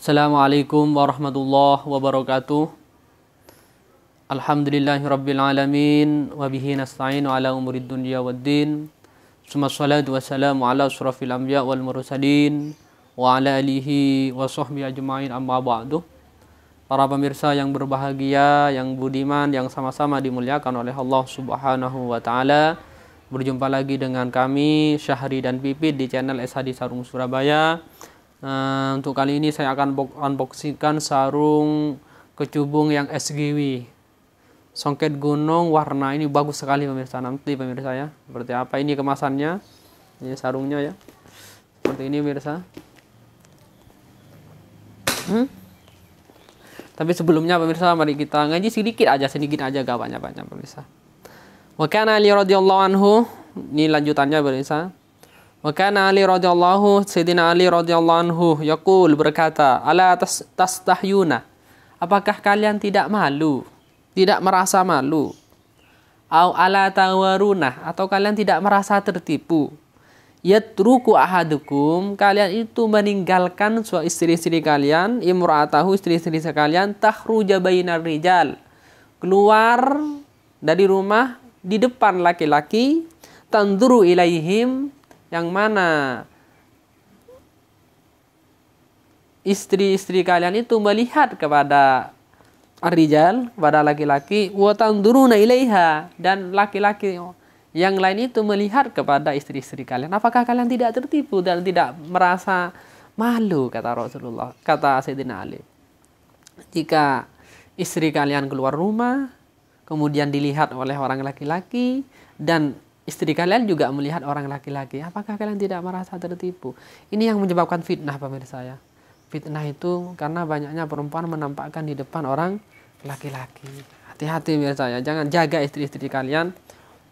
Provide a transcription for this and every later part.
Assalamualaikum warahmatullahi wabarakatuh. Alhamdulillahi rabbil alamin wa bihi nasta'inu ala umurid dunya waddin. Suma salatu wassalamu ala surafil anbiya wal mursalin wa ala alihi wa sahbihi ajmain amma ba'du. Para pemirsa yang berbahagia, yang budiman, yang sama-sama dimuliakan oleh Allah Subhanahu wa taala. Berjumpa lagi dengan kami Syahri dan Pipit di channel SHD Sarung Surabaya Nah, untuk kali ini saya akan unboxingkan sarung kecubung yang SGW songket gunung warna ini bagus sekali pemirsa nanti pemirsa ya seperti apa ini kemasannya ini sarungnya ya seperti ini pemirsa hmm? tapi sebelumnya pemirsa mari kita ngaji sedikit aja sedikit aja gak banyak banyak pemirsa kana ali radhiyallahu anhu ini lanjutannya pemirsa maka Ali radhiyallahu Sayyidina Ali radhiyallahu anhu yaqul berkata, "Ala tastahyuna? Apakah kalian tidak malu? Tidak merasa malu? Au ala tawaruna atau kalian tidak merasa tertipu?" Yatruku ahadukum kalian itu meninggalkan suami istri-istri kalian, imra'atahu istri-istri kalian tahruja bainar rijal. Keluar dari rumah di depan laki-laki, tanduru ilaihim yang mana istri-istri kalian itu melihat kepada rijal kepada laki-laki watanduruna ilaiha dan laki-laki yang lain itu melihat kepada istri-istri kalian apakah kalian tidak tertipu dan tidak merasa malu kata Rasulullah kata Sayyidina Ali jika istri kalian keluar rumah kemudian dilihat oleh orang laki-laki dan Istri kalian juga melihat orang laki-laki, apakah kalian tidak merasa tertipu? Ini yang menyebabkan fitnah pemirsa ya. Fitnah itu karena banyaknya perempuan menampakkan di depan orang laki-laki. Hati-hati pemirsa ya, jangan jaga istri-istri kalian.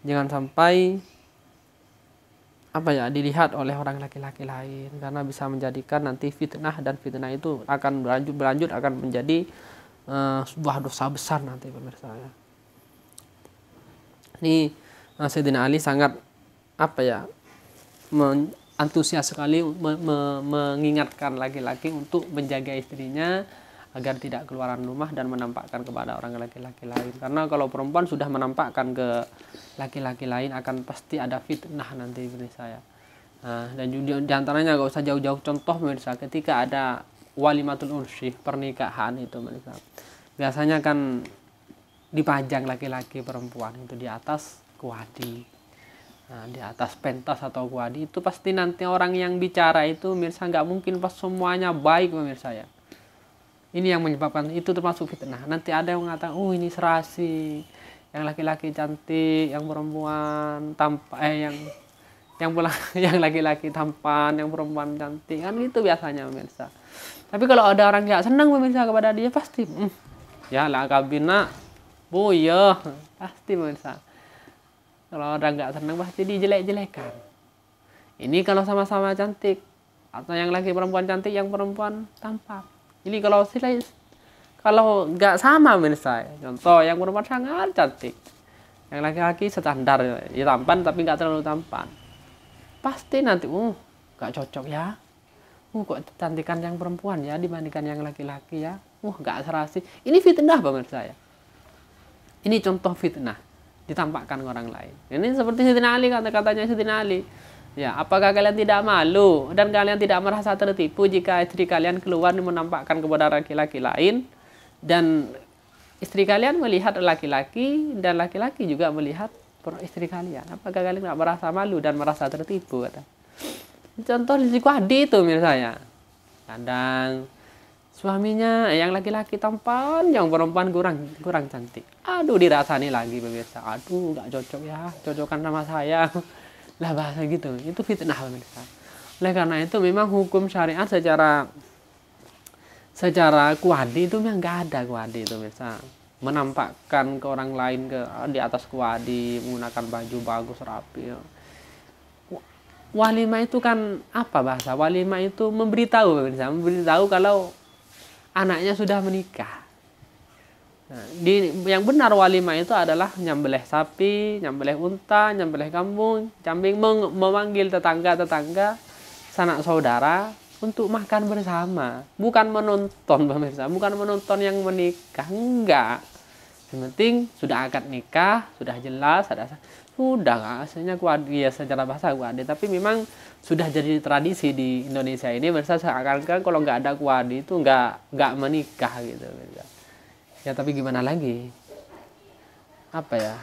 Jangan sampai apa ya dilihat oleh orang laki-laki lain karena bisa menjadikan nanti fitnah dan fitnah itu akan berlanjut berlanjut akan menjadi uh, sebuah dosa besar nanti pemirsa ya. Ini Sayyidina Ali sangat apa ya antusias sekali me, me, mengingatkan laki-laki untuk menjaga istrinya agar tidak keluaran rumah dan menampakkan kepada orang laki-laki lain karena kalau perempuan sudah menampakkan ke laki-laki lain akan pasti ada fitnah nanti menurut saya nah, dan diantaranya gak usah jauh-jauh contoh pemirsa ketika ada walimatul unsyih pernikahan itu pemirsa biasanya kan dipajang laki-laki perempuan itu di atas kuadi nah, di atas pentas atau kuadi itu pasti nanti orang yang bicara itu mirsa nggak mungkin pas semuanya baik pemirsa ya ini yang menyebabkan itu termasuk fitnah nanti ada yang mengatakan oh ini serasi yang laki-laki cantik yang perempuan tampan eh yang yang pulang yang laki-laki tampan yang perempuan cantik kan itu biasanya pemirsa tapi kalau ada orang yang senang pemirsa kepada dia pasti mm, ya lah kabinak bu oh ya pasti pemirsa kalau orang nggak senang pasti dijelek-jelekan. Ini kalau sama-sama cantik atau yang lagi perempuan cantik, yang perempuan tampan. Ini kalau sila kalau nggak sama misalnya, contoh yang perempuan sangat cantik, yang laki-laki standar ya tampan tapi nggak terlalu tampan. Pasti nanti, uh, nggak cocok ya. Uh, kok cantikan yang perempuan ya dibandingkan yang laki-laki ya. Uh, nggak serasi. Ini fitnah pemirsa saya. Ini contoh fitnah ditampakkan orang lain. Ini seperti Sidina Ali kata-katanya Sidina Ali. Ya, apakah kalian tidak malu dan kalian tidak merasa tertipu jika istri kalian keluar menampakkan kepada laki-laki lain dan istri kalian melihat laki-laki dan laki-laki juga melihat istri kalian? Apakah kalian tidak merasa malu dan merasa tertipu? Contoh di cikwadi itu misalnya. Kadang suaminya yang laki-laki tampan yang perempuan kurang kurang cantik aduh dirasani lagi pemirsa aduh nggak cocok ya cocokan sama saya lah bahasa gitu itu fitnah pemirsa oleh karena itu memang hukum syariat secara secara kuadi itu memang nggak ada kuadi itu pemirsa menampakkan ke orang lain ke di atas kuadi menggunakan baju bagus rapi ya walima itu kan apa bahasa walima itu memberitahu pemirsa memberitahu kalau anaknya sudah menikah. Nah, di, yang benar walimah itu adalah nyambelih sapi, nyambelih unta, nyambelih kambing, kambing meng, memanggil tetangga-tetangga, sanak saudara untuk makan bersama, bukan menonton pemirsa, bukan menonton yang menikah, enggak. Yang penting sudah akad nikah, sudah jelas, ada udah aslinya kuat ya secara bahasa kuade tapi memang sudah jadi tradisi di Indonesia ini merasa seakan-akan kalau nggak ada kuadi itu nggak nggak menikah gitu ya tapi gimana lagi apa ya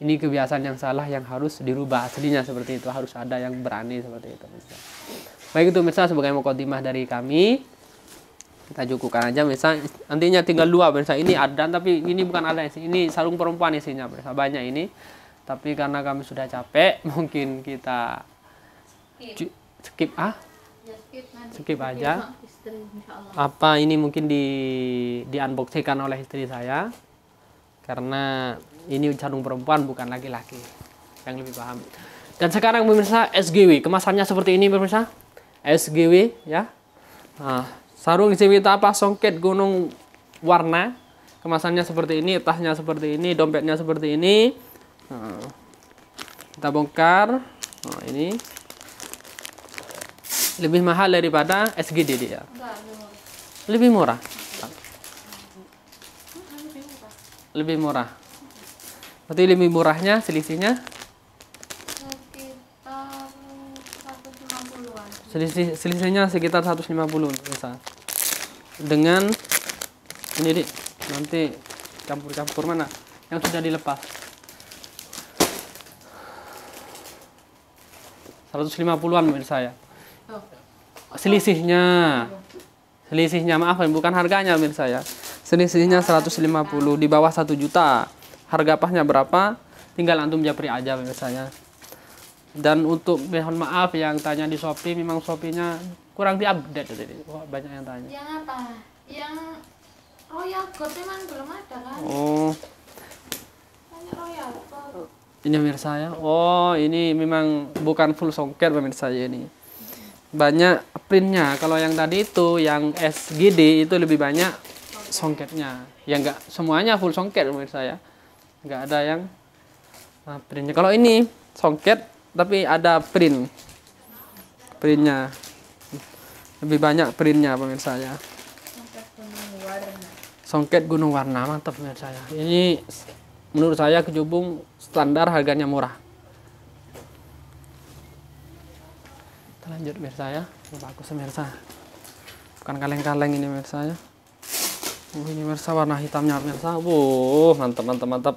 ini kebiasaan yang salah yang harus dirubah aslinya seperti itu harus ada yang berani seperti itu misalnya. baik itu misalnya sebagai mukotimah dari kami kita cukupkan aja misalnya nantinya tinggal dua misalnya ini adan tapi ini bukan adan ini sarung perempuan isinya misalnya banyak ini tapi karena kami sudah capek mungkin kita skip, skip ah ya, skip, nanti. skip aja istri, apa ini mungkin di di unboxingkan oleh istri saya karena ini sarung perempuan bukan laki-laki yang lebih paham dan sekarang pemirsa SGW kemasannya seperti ini pemirsa SGW ya nah, sarung SGW apa songket gunung warna kemasannya seperti ini, tasnya seperti ini, dompetnya seperti ini. Hmm. kita bongkar. Nah, ini lebih mahal daripada SGD dia. Lebih murah. Lebih murah. Berarti lebih murahnya selisihnya? Selisih, selisihnya sekitar 150 misal Dengan ini nanti campur-campur mana yang sudah dilepas. 150-an menurut saya. Selisihnya. Selisihnya maaf bukan harganya menurut saya. Selisihnya 150 di bawah 1 juta. Harga pasnya berapa? Tinggal antum japri aja menurut saya. Dan untuk mohon maaf yang tanya di Shopee memang Shopee-nya kurang diupdate jadi banyak yang tanya. Yang apa? Yang Royal Gold memang belum ada kan? Oh. Ini pemirsa ya. Oh, ini memang bukan full songket pemirsa ya ini. Banyak printnya. Kalau yang tadi itu yang SGD itu lebih banyak songketnya. Ya enggak semuanya full songket pemirsa ya. Enggak ada yang ah, printnya. Kalau ini songket tapi ada print. Printnya lebih banyak printnya pemirsa ya. Songket gunung warna. Songket gunung warna mantap pemirsa ya. Ini menurut saya kejubung standar harganya murah kita lanjut mirsa ya aku semirsa bukan kaleng-kaleng ini mirsa ya uh, ini mirsa warna hitamnya mirsa wuh mantap mantap mantap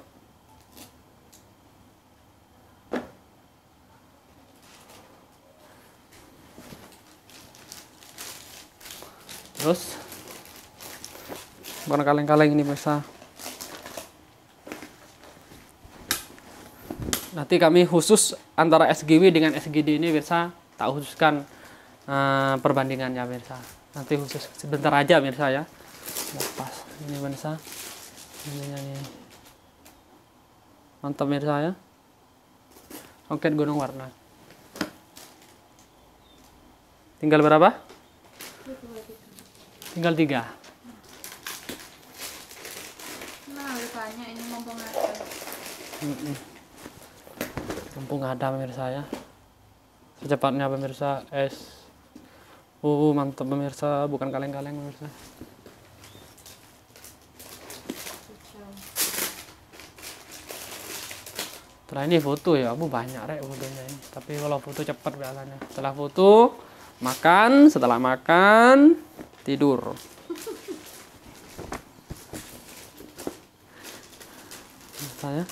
terus warna kaleng-kaleng ini mirsa nanti kami khusus antara SGW dengan SGD ini Mirsa tak khususkan uh, perbandingannya Mirsa nanti khusus sebentar aja Mirsa ya pas ini Mirsa ini, ini. mantap Mirsa ya Oke gunung warna tinggal berapa tinggal tiga nah, ini mau mm -mm mumpung ada pemirsa ya secepatnya pemirsa es uh mantap pemirsa bukan kaleng-kaleng pemirsa setelah ini foto ya aku banyak rek fotonya ini tapi kalau foto cepat biasanya setelah foto makan setelah makan tidur saya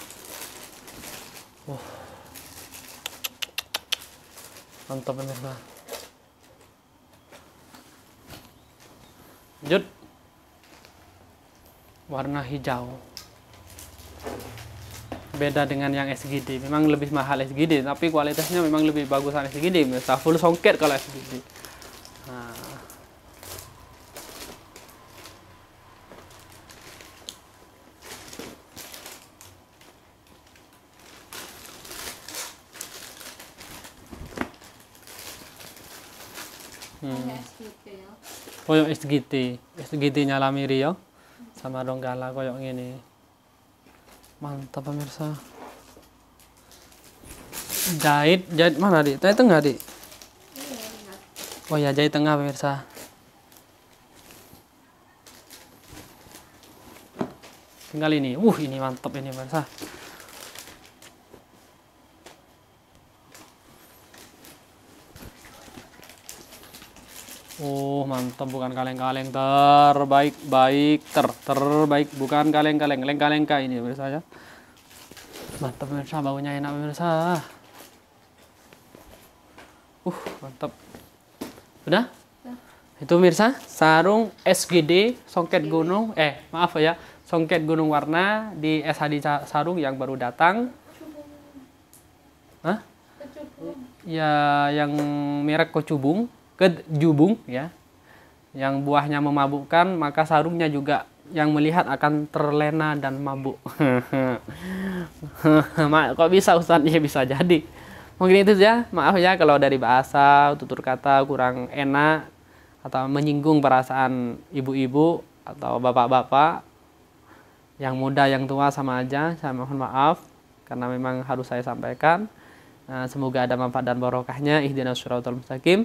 mantap bener lah lanjut warna hijau beda dengan yang SGD memang lebih mahal SGD tapi kualitasnya memang lebih bagusan SGD misal full songket kalau SGD Hmm. es ya. koyo SGT SGT nyalami Rio ya. sama Donggala koyo ini mantap pemirsa jahit jahit mana di jahit tengah di iya, oh ya jahit tengah pemirsa tinggal ini uh ini mantap ini pemirsa mantap bukan kaleng-kaleng terbaik baik ter terbaik bukan kaleng-kaleng kaleng lengka ini pemirsa ya. Mantap pemirsa baunya enak pemirsa. Uh, mantap. Udah? Ya. Itu pemirsa, sarung SGD Songket Gunung eh maaf ya, Songket Gunung Warna di SHD Sarung yang baru datang. Hah? Ya, yang merek Kocubung, Kejubung ya yang buahnya memabukkan, maka sarungnya juga yang melihat akan terlena dan mabuk. Kok bisa Ustaz? Ya bisa jadi. Mungkin itu ya. Maaf ya kalau dari bahasa, tutur kata kurang enak atau menyinggung perasaan ibu-ibu atau bapak-bapak yang muda yang tua sama aja. Saya mohon maaf karena memang harus saya sampaikan. Nah, semoga ada manfaat dan barokahnya. Ihdinas suratul mustaqim.